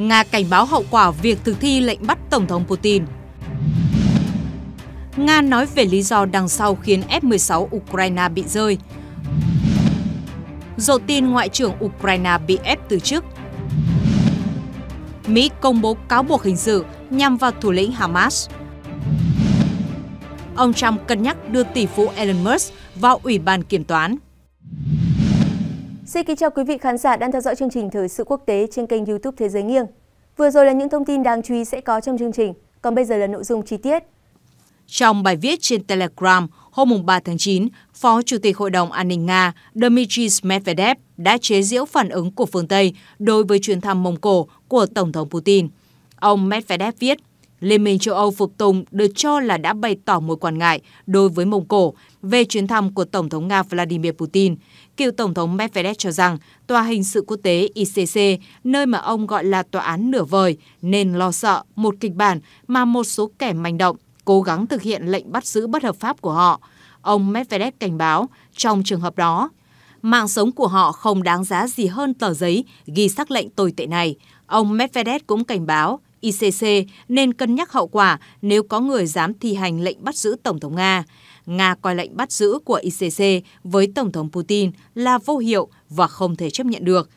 Nga cảnh báo hậu quả việc thực thi lệnh bắt Tổng thống Putin. Nga nói về lý do đằng sau khiến F-16 Ukraine bị rơi. Dộ tin Ngoại trưởng Ukraine bị ép từ chức. Mỹ công bố cáo buộc hình sự nhằm vào thủ lĩnh Hamas. Ông Trump cân nhắc đưa tỷ phú Elon Musk vào Ủy ban Kiểm toán. Xin kính chào quý vị khán giả đang theo dõi chương trình Thời sự quốc tế trên kênh YouTube Thế giới nghiêng. Vừa rồi là những thông tin đáng chú ý sẽ có trong chương trình, còn bây giờ là nội dung chi tiết. Trong bài viết trên Telegram hôm 3 tháng 9, Phó Chủ tịch Hội đồng An ninh Nga Dmitry Medvedev đã chế giễu phản ứng của phương Tây đối với chuyến thăm Mông Cổ của Tổng thống Putin. Ông Medvedev viết, Liên minh châu Âu phục tùng được cho là đã bày tỏ mối quan ngại đối với Mông Cổ về chuyến thăm của Tổng thống Nga Vladimir Putin. Cựu Tổng thống Medvedev cho rằng Tòa hình sự quốc tế ICC, nơi mà ông gọi là tòa án nửa vời, nên lo sợ một kịch bản mà một số kẻ manh động cố gắng thực hiện lệnh bắt giữ bất hợp pháp của họ. Ông Medvedev cảnh báo, trong trường hợp đó, mạng sống của họ không đáng giá gì hơn tờ giấy ghi sắc lệnh tồi tệ này. Ông Medvedev cũng cảnh báo, ICC nên cân nhắc hậu quả nếu có người dám thi hành lệnh bắt giữ Tổng thống Nga. Nga coi lệnh bắt giữ của ICC với Tổng thống Putin là vô hiệu và không thể chấp nhận được.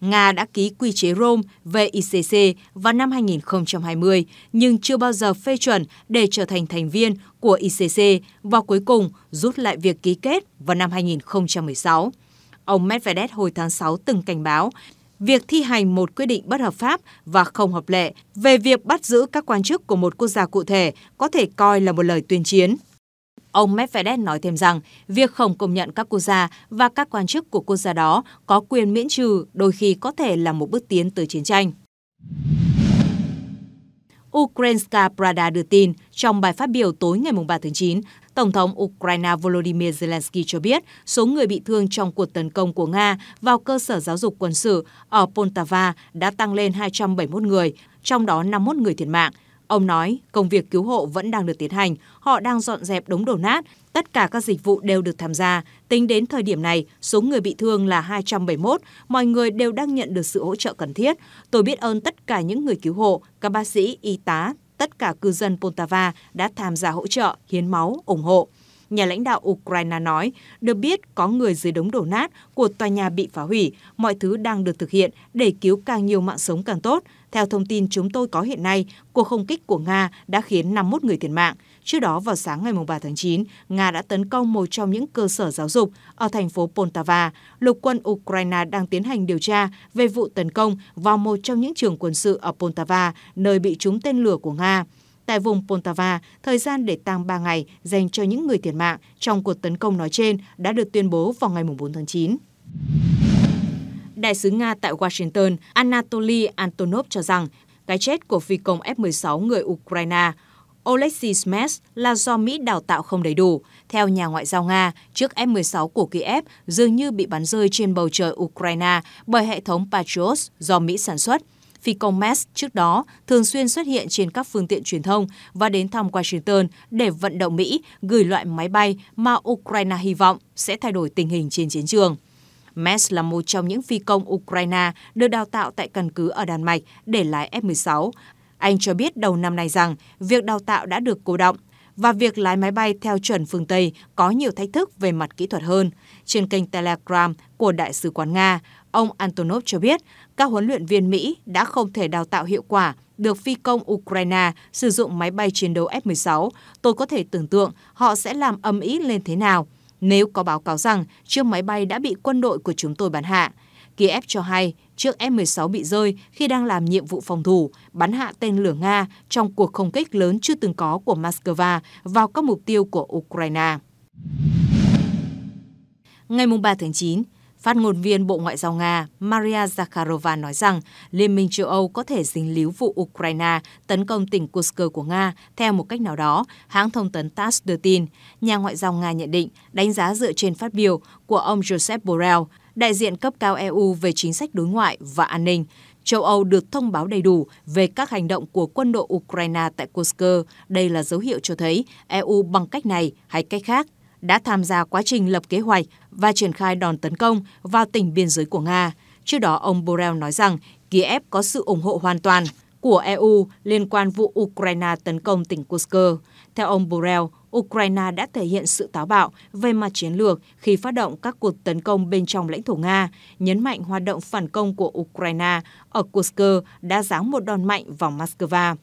Nga đã ký quy chế Rome về ICC vào năm 2020 nhưng chưa bao giờ phê chuẩn để trở thành thành viên của ICC và cuối cùng rút lại việc ký kết vào năm 2016. Ông Medvedev hồi tháng 6 từng cảnh báo việc thi hành một quyết định bất hợp pháp và không hợp lệ về việc bắt giữ các quan chức của một quốc gia cụ thể có thể coi là một lời tuyên chiến. Ông Medvedev nói thêm rằng, việc không công nhận các quốc gia và các quan chức của quốc gia đó có quyền miễn trừ đôi khi có thể là một bước tiến từ chiến tranh. Ukrainska Prada đưa tin trong bài phát biểu tối ngày 3 tháng 9, Tổng thống Ukraine Volodymyr Zelensky cho biết số người bị thương trong cuộc tấn công của Nga vào cơ sở giáo dục quân sự ở Poltava đã tăng lên 271 người, trong đó 51 người thiệt mạng. Ông nói công việc cứu hộ vẫn đang được tiến hành, họ đang dọn dẹp đống đổ nát, tất cả các dịch vụ đều được tham gia. Tính đến thời điểm này, số người bị thương là 271, mọi người đều đang nhận được sự hỗ trợ cần thiết. Tôi biết ơn tất cả những người cứu hộ, các bác sĩ, y tá, tất cả cư dân Poltava đã tham gia hỗ trợ, hiến máu, ủng hộ nhà lãnh đạo Ukraine nói. Được biết, có người dưới đống đổ nát của tòa nhà bị phá hủy, mọi thứ đang được thực hiện để cứu càng nhiều mạng sống càng tốt. Theo thông tin chúng tôi có hiện nay, cuộc không kích của Nga đã khiến 51 người thiệt mạng. Trước đó vào sáng ngày 3 tháng 9, Nga đã tấn công một trong những cơ sở giáo dục ở thành phố Poltava. Lục quân Ukraine đang tiến hành điều tra về vụ tấn công vào một trong những trường quân sự ở Poltava, nơi bị trúng tên lửa của Nga tại vùng Poltava, thời gian để tăng 3 ngày dành cho những người thiệt mạng trong cuộc tấn công nói trên đã được tuyên bố vào ngày 4 tháng 9. Đại sứ Nga tại Washington Anatoly Antonov cho rằng cái chết của phi công F-16 người Ukraine Oleksiy Smets là do Mỹ đào tạo không đầy đủ. Theo nhà ngoại giao Nga, chiếc F-16 của Kiev dường như bị bắn rơi trên bầu trời Ukraine bởi hệ thống Patriot do Mỹ sản xuất – Phi công Mess trước đó thường xuyên xuất hiện trên các phương tiện truyền thông và đến thăm Washington để vận động Mỹ gửi loại máy bay mà Ukraine hy vọng sẽ thay đổi tình hình trên chiến trường. Mess là một trong những phi công Ukraine được đào tạo tại căn cứ ở Đan Mạch để lái F-16. Anh cho biết đầu năm nay rằng việc đào tạo đã được cố động và việc lái máy bay theo chuẩn phương Tây có nhiều thách thức về mặt kỹ thuật hơn. Trên kênh Telegram của Đại sứ quán Nga, Ông Antonov cho biết, các huấn luyện viên Mỹ đã không thể đào tạo hiệu quả được phi công Ukraine sử dụng máy bay chiến đấu F-16. Tôi có thể tưởng tượng họ sẽ làm âm ý lên thế nào nếu có báo cáo rằng chiếc máy bay đã bị quân đội của chúng tôi bắn hạ. Kiev cho hay chiếc F-16 bị rơi khi đang làm nhiệm vụ phòng thủ, bắn hạ tên lửa Nga trong cuộc không kích lớn chưa từng có của Moscow vào các mục tiêu của Ukraine. Ngày 3 tháng 9, Phát ngôn viên Bộ Ngoại giao Nga Maria Zakharova nói rằng Liên minh châu Âu có thể dính líu vụ Ukraine tấn công tỉnh Kursk của Nga theo một cách nào đó, hãng thông tấn TASS đưa tin. Nhà ngoại giao Nga nhận định, đánh giá dựa trên phát biểu của ông Joseph Borrell, đại diện cấp cao EU về chính sách đối ngoại và an ninh, châu Âu được thông báo đầy đủ về các hành động của quân đội Ukraine tại Kursk. Đây là dấu hiệu cho thấy EU bằng cách này hay cách khác đã tham gia quá trình lập kế hoạch và triển khai đòn tấn công vào tỉnh biên giới của Nga. Trước đó, ông Borrell nói rằng Kiev có sự ủng hộ hoàn toàn của EU liên quan vụ Ukraine tấn công tỉnh Kursk. Theo ông Borrell, Ukraine đã thể hiện sự táo bạo về mặt chiến lược khi phát động các cuộc tấn công bên trong lãnh thổ Nga, nhấn mạnh hoạt động phản công của Ukraine ở Kursk đã giáng một đòn mạnh vào Moscow.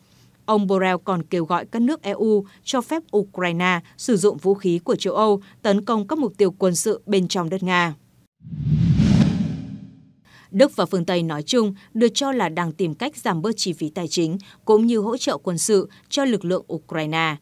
Ông Borrell còn kêu gọi các nước EU cho phép Ukraine sử dụng vũ khí của châu Âu tấn công các mục tiêu quân sự bên trong đất Nga. Đức và phương Tây nói chung được cho là đang tìm cách giảm bớt chi phí tài chính cũng như hỗ trợ quân sự cho lực lượng Ukraine.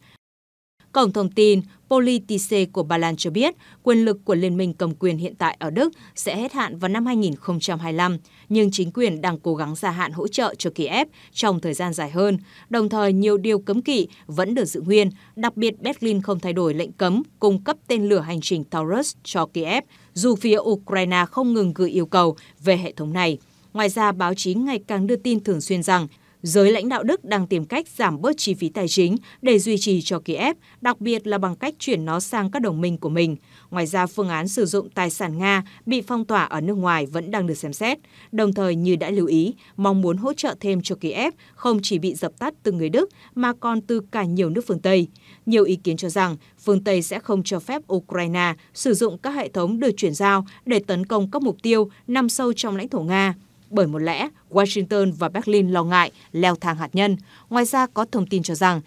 Cổng thông tin Politice của Ba Lan cho biết quyền lực của liên minh cầm quyền hiện tại ở Đức sẽ hết hạn vào năm 2025, nhưng chính quyền đang cố gắng gia hạn hỗ trợ cho Kiev trong thời gian dài hơn. Đồng thời, nhiều điều cấm kỵ vẫn được giữ nguyên, đặc biệt Berlin không thay đổi lệnh cấm cung cấp tên lửa hành trình Taurus cho Kiev, dù phía Ukraine không ngừng gửi yêu cầu về hệ thống này. Ngoài ra, báo chí ngày càng đưa tin thường xuyên rằng giới lãnh đạo Đức đang tìm cách giảm bớt chi phí tài chính để duy trì cho Kiev, đặc biệt là bằng cách chuyển nó sang các đồng minh của mình. Ngoài ra, phương án sử dụng tài sản Nga bị phong tỏa ở nước ngoài vẫn đang được xem xét, đồng thời như đã lưu ý, mong muốn hỗ trợ thêm cho Kiev không chỉ bị dập tắt từ người Đức mà còn từ cả nhiều nước phương Tây. Nhiều ý kiến cho rằng phương Tây sẽ không cho phép Ukraine sử dụng các hệ thống được chuyển giao để tấn công các mục tiêu nằm sâu trong lãnh thổ Nga bởi một lẽ Washington và Berlin lo ngại leo thang hạt nhân. Ngoài ra có thông tin cho rằng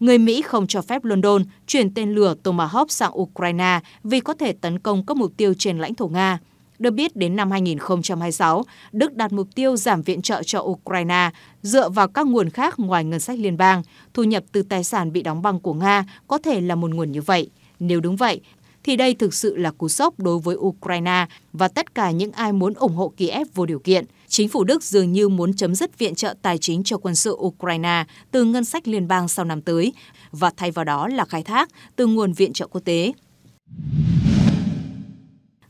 người Mỹ không cho phép London chuyển tên lửa Tomahawk sang Ukraine vì có thể tấn công các mục tiêu trên lãnh thổ Nga. Được biết, đến năm 2026, Đức đặt mục tiêu giảm viện trợ cho Ukraine dựa vào các nguồn khác ngoài ngân sách liên bang. Thu nhập từ tài sản bị đóng băng của Nga có thể là một nguồn như vậy. Nếu đúng vậy, thì đây thực sự là cú sốc đối với Ukraine và tất cả những ai muốn ủng hộ Kiev vô điều kiện. Chính phủ Đức dường như muốn chấm dứt viện trợ tài chính cho quân sự Ukraine từ ngân sách liên bang sau năm tới và thay vào đó là khai thác từ nguồn viện trợ quốc tế.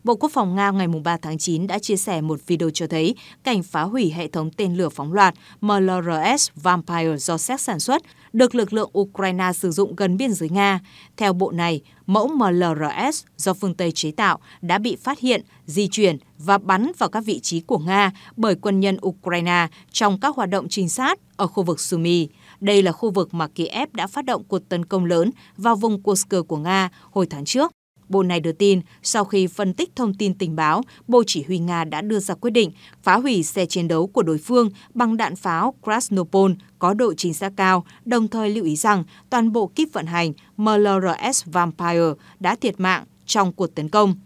Bộ Quốc phòng Nga ngày 3 tháng 9 đã chia sẻ một video cho thấy cảnh phá hủy hệ thống tên lửa phóng loạt MLRS Vampire do Séc sản xuất, được lực lượng Ukraine sử dụng gần biên giới Nga. Theo bộ này, mẫu MLRS do phương Tây chế tạo đã bị phát hiện, di chuyển và bắn vào các vị trí của Nga bởi quân nhân Ukraine trong các hoạt động trinh sát ở khu vực Sumy. Đây là khu vực mà Kiev đã phát động cuộc tấn công lớn vào vùng Kursk của Nga hồi tháng trước. Bộ này đưa tin, sau khi phân tích thông tin tình báo, Bộ Chỉ huy Nga đã đưa ra quyết định phá hủy xe chiến đấu của đối phương bằng đạn pháo Krasnopol có độ chính xác cao, đồng thời lưu ý rằng toàn bộ kíp vận hành MLRS Vampire đã thiệt mạng trong cuộc tấn công.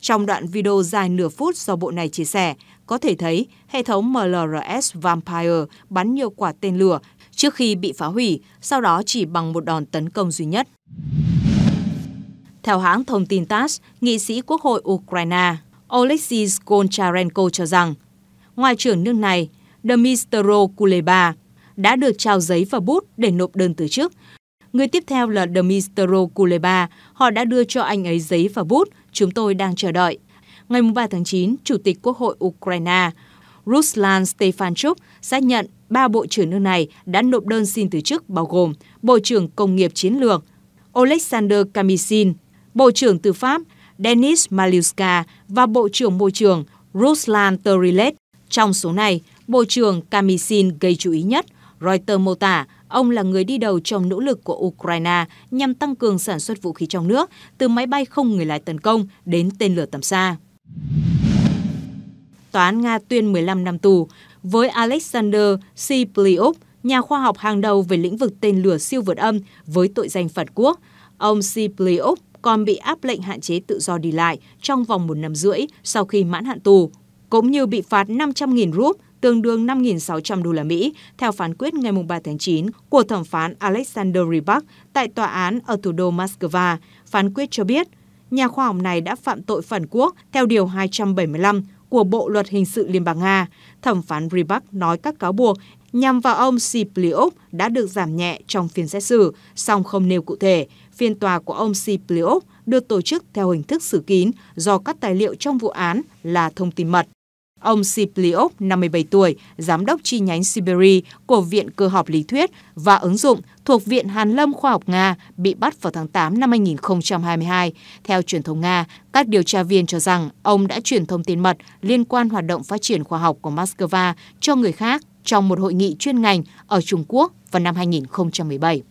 Trong đoạn video dài nửa phút do bộ này chia sẻ, có thể thấy hệ thống MLRS Vampire bắn nhiều quả tên lửa trước khi bị phá hủy, sau đó chỉ bằng một đòn tấn công duy nhất. Theo hãng thông tin TASS, nghị sĩ Quốc hội Ukraine Oleksiy Goncharenko cho rằng, Ngoại trưởng nước này Dmytro Kuleba đã được trao giấy và bút để nộp đơn từ chức. Người tiếp theo là Dmytro Kuleba, họ đã đưa cho anh ấy giấy và bút, chúng tôi đang chờ đợi. Ngày 3 tháng 9, Chủ tịch Quốc hội Ukraine Ruslan Stefanchuk xác nhận ba bộ trưởng nước này đã nộp đơn xin từ chức bao gồm Bộ trưởng Công nghiệp Chiến lược Oleksandr Kamishin, Bộ trưởng Tư pháp Denis Maluska và Bộ trưởng Môi trường Ruslan Terilet. Trong số này, Bộ trưởng Kamisin gây chú ý nhất. Reuters mô tả ông là người đi đầu trong nỗ lực của Ukraine nhằm tăng cường sản xuất vũ khí trong nước, từ máy bay không người lái tấn công đến tên lửa tầm xa. Tòa án Nga tuyên 15 năm tù với Alexander Siplyuk, nhà khoa học hàng đầu về lĩnh vực tên lửa siêu vượt âm với tội danh phản quốc. Ông Siplyuk còn bị áp lệnh hạn chế tự do đi lại trong vòng một năm rưỡi sau khi mãn hạn tù, cũng như bị phạt 500.000 rúp tương đương 5.600 đô la Mỹ, theo phán quyết ngày 3 tháng 9 của thẩm phán Alexander Rybak tại tòa án ở thủ đô Moscow. Phán quyết cho biết, nhà khoa học này đã phạm tội phản quốc theo Điều 275 của Bộ Luật Hình sự Liên bang Nga. Thẩm phán Rybak nói các cáo buộc nhằm vào ông Sipliuk đã được giảm nhẹ trong phiên xét xử, song không nêu cụ thể. Phiên tòa của ông Sipliuk được tổ chức theo hình thức xử kín do các tài liệu trong vụ án là thông tin mật. Ông Sipliuk, 57 tuổi, giám đốc chi nhánh Siberia của Viện Cơ học Lý thuyết và ứng dụng thuộc Viện Hàn lâm Khoa học Nga bị bắt vào tháng 8 năm 2022. Theo truyền thông Nga, các điều tra viên cho rằng ông đã chuyển thông tin mật liên quan hoạt động phát triển khoa học của Moscow cho người khác trong một hội nghị chuyên ngành ở Trung Quốc vào năm 2017.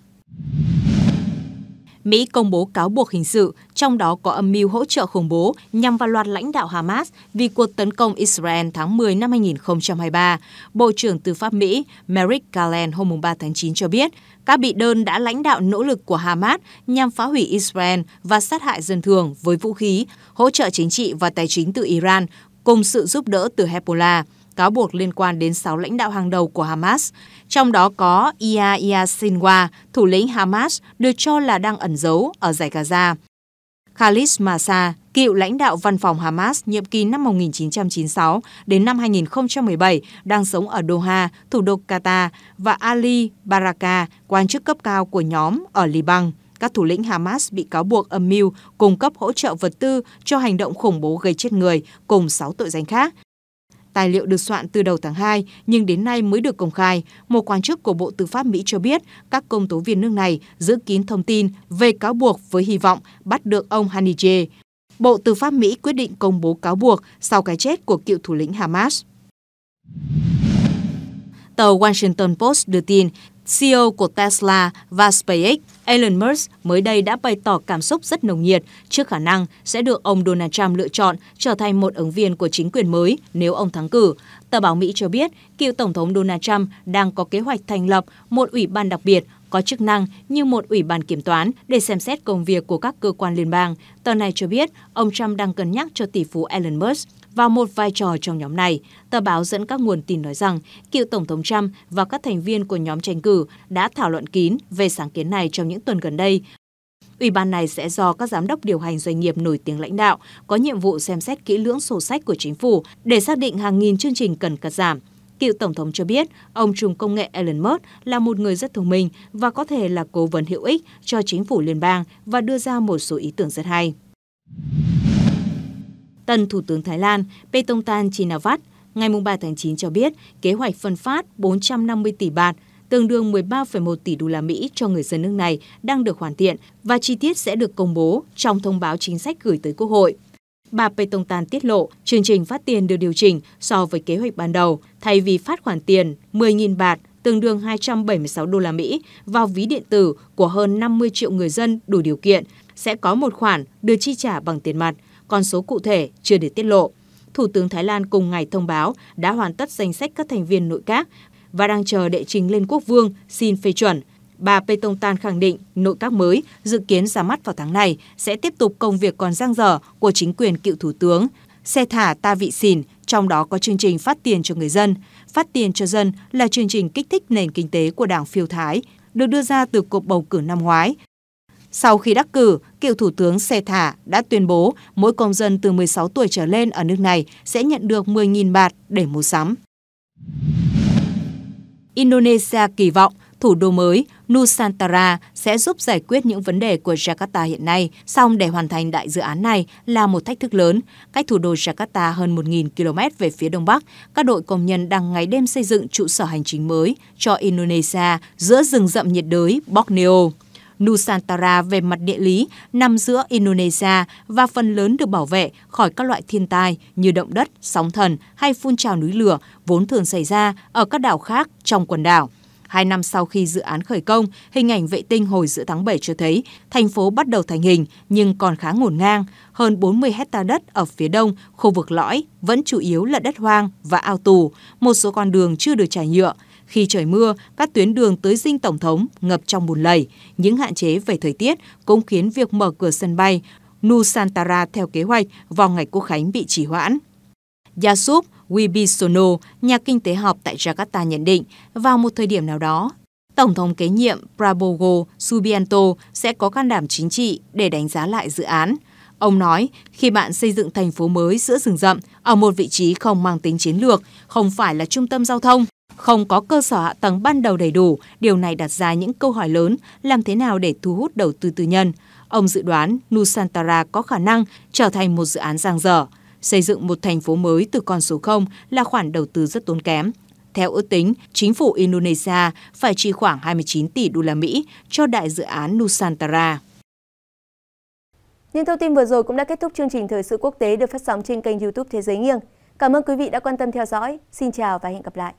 Mỹ công bố cáo buộc hình sự, trong đó có âm mưu hỗ trợ khủng bố nhằm vào loạt lãnh đạo Hamas vì cuộc tấn công Israel tháng 10 năm 2023. Bộ trưởng Tư pháp Mỹ Merrick Garland hôm 3 tháng 9 cho biết, các bị đơn đã lãnh đạo nỗ lực của Hamas nhằm phá hủy Israel và sát hại dân thường với vũ khí, hỗ trợ chính trị và tài chính từ Iran, cùng sự giúp đỡ từ Hezbollah cáo buộc liên quan đến 6 lãnh đạo hàng đầu của Hamas, trong đó có Yahya Sinwa, thủ lĩnh Hamas được cho là đang ẩn giấu ở giải Gaza. Khalid Massa, cựu lãnh đạo văn phòng Hamas nhiệm kỳ năm 1996 đến năm 2017, đang sống ở Doha, thủ đô Qatar, và Ali Baraka, quan chức cấp cao của nhóm ở Liban. Các thủ lĩnh Hamas bị cáo buộc âm mưu cung cấp hỗ trợ vật tư cho hành động khủng bố gây chết người cùng 6 tội danh khác. Tài liệu được soạn từ đầu tháng 2 nhưng đến nay mới được công khai. Một quan chức của Bộ Tư pháp Mỹ cho biết các công tố viên nước này giữ kín thông tin về cáo buộc với hy vọng bắt được ông Hanije. Bộ Tư pháp Mỹ quyết định công bố cáo buộc sau cái chết của cựu thủ lĩnh Hamas. Tờ Washington Post đưa tin CEO của Tesla và SpaceX Elon Musk mới đây đã bày tỏ cảm xúc rất nồng nhiệt trước khả năng sẽ được ông Donald Trump lựa chọn trở thành một ứng viên của chính quyền mới nếu ông thắng cử. Tờ báo Mỹ cho biết, cựu Tổng thống Donald Trump đang có kế hoạch thành lập một ủy ban đặc biệt có chức năng như một ủy ban kiểm toán để xem xét công việc của các cơ quan liên bang. Tờ này cho biết ông Trump đang cân nhắc cho tỷ phú Elon Musk vào một vai trò trong nhóm này. Tờ báo dẫn các nguồn tin nói rằng cựu Tổng thống Trump và các thành viên của nhóm tranh cử đã thảo luận kín về sáng kiến này trong những tuần gần đây. Ủy ban này sẽ do các giám đốc điều hành doanh nghiệp nổi tiếng lãnh đạo có nhiệm vụ xem xét kỹ lưỡng sổ sách của chính phủ để xác định hàng nghìn chương trình cần cắt giảm. Cựu Tổng thống cho biết, ông trùm công nghệ Elon Musk là một người rất thông minh và có thể là cố vấn hữu ích cho chính phủ liên bang và đưa ra một số ý tưởng rất hay. Tân Thủ tướng Thái Lan Petongtan Shinawat ngày 3 tháng 9 cho biết kế hoạch phân phát 450 tỷ bạt, tương đương 13,1 tỷ đô la Mỹ cho người dân nước này đang được hoàn thiện và chi tiết sẽ được công bố trong thông báo chính sách gửi tới Quốc hội. Bà Petongtan tiết lộ chương trình phát tiền được điều chỉnh so với kế hoạch ban đầu, thay vì phát khoản tiền 10.000 bạt tương đương 276 đô la Mỹ vào ví điện tử của hơn 50 triệu người dân đủ điều kiện sẽ có một khoản được chi trả bằng tiền mặt con số cụ thể chưa được tiết lộ. Thủ tướng Thái Lan cùng ngày thông báo đã hoàn tất danh sách các thành viên nội các và đang chờ đệ trình lên quốc vương xin phê chuẩn. Bà Petong Tan khẳng định nội các mới dự kiến ra mắt vào tháng này sẽ tiếp tục công việc còn giang dở của chính quyền cựu thủ tướng. Xe thả ta vị xỉn, trong đó có chương trình phát tiền cho người dân. Phát tiền cho dân là chương trình kích thích nền kinh tế của Đảng phiêu Thái, được đưa ra từ cuộc bầu cử năm ngoái. Sau khi đắc cử, cựu Thủ tướng Xe Thả đã tuyên bố mỗi công dân từ 16 tuổi trở lên ở nước này sẽ nhận được 10.000 bạt để mua sắm. Indonesia kỳ vọng thủ đô mới Nusantara sẽ giúp giải quyết những vấn đề của Jakarta hiện nay, song để hoàn thành đại dự án này là một thách thức lớn. Cách thủ đô Jakarta hơn 1.000 km về phía đông bắc, các đội công nhân đang ngày đêm xây dựng trụ sở hành chính mới cho Indonesia giữa rừng rậm nhiệt đới Borneo. Nusantara về mặt địa lý nằm giữa Indonesia và phần lớn được bảo vệ khỏi các loại thiên tai như động đất, sóng thần hay phun trào núi lửa vốn thường xảy ra ở các đảo khác trong quần đảo. Hai năm sau khi dự án khởi công, hình ảnh vệ tinh hồi giữa tháng 7 cho thấy thành phố bắt đầu thành hình nhưng còn khá ngổn ngang. Hơn 40 hecta đất ở phía đông, khu vực lõi vẫn chủ yếu là đất hoang và ao tù, một số con đường chưa được trải nhựa. Khi trời mưa, các tuyến đường tới dinh Tổng thống ngập trong bùn lầy. Những hạn chế về thời tiết cũng khiến việc mở cửa sân bay Nusantara theo kế hoạch vào ngày Quốc Khánh bị trì hoãn. Yasup Wibisono, nhà kinh tế học tại Jakarta nhận định, vào một thời điểm nào đó, Tổng thống kế nhiệm Prabowo Subianto sẽ có can đảm chính trị để đánh giá lại dự án. Ông nói, khi bạn xây dựng thành phố mới giữa rừng rậm, ở một vị trí không mang tính chiến lược, không phải là trung tâm giao thông, không có cơ sở hạ tầng ban đầu đầy đủ, điều này đặt ra những câu hỏi lớn, làm thế nào để thu hút đầu tư tư nhân. Ông dự đoán Nusantara có khả năng trở thành một dự án giang dở. Xây dựng một thành phố mới từ con số 0 là khoản đầu tư rất tốn kém. Theo ước tính, chính phủ Indonesia phải chi khoảng 29 tỷ đô la Mỹ cho đại dự án Nusantara. Những thông tin vừa rồi cũng đã kết thúc chương trình thời sự quốc tế được phát sóng trên kênh YouTube Thế giới nghiêng. Cảm ơn quý vị đã quan tâm theo dõi. Xin chào và hẹn gặp lại.